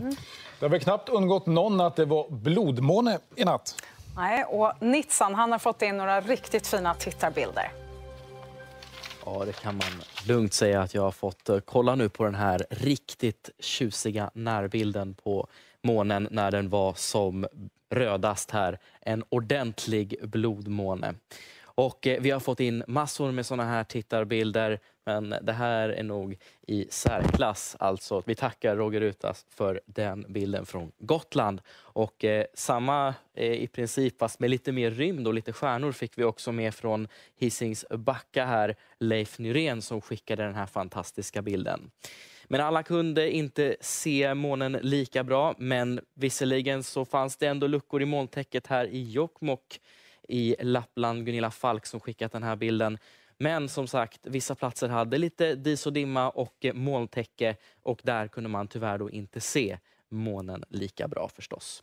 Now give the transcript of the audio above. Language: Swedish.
Det har väl knappt undgått någon att det var blodmåne i natt. Nej, och Nitsan han har fått in några riktigt fina tittarbilder. Ja, det kan man lugnt säga att jag har fått. Kolla nu på den här riktigt tjusiga närbilden på månen när den var som rödast här. En ordentlig blodmåne. Och eh, vi har fått in massor med såna här tittarbilder, men det här är nog i särklass. Alltså, vi tackar Roger Rutas för den bilden från Gotland. Och eh, samma eh, i princip, fast med lite mer rymd och lite stjärnor, fick vi också med från Hisings Backa här, Leif Nyrén som skickade den här fantastiska bilden. Men alla kunde inte se månen lika bra, men visserligen så fanns det ändå luckor i molntäcket här i Jokkmokk i Lappland, Gunilla Falk, som skickat den här bilden. Men som sagt, vissa platser hade lite dis och dimma och molntäcke och där kunde man tyvärr inte se månen lika bra förstås.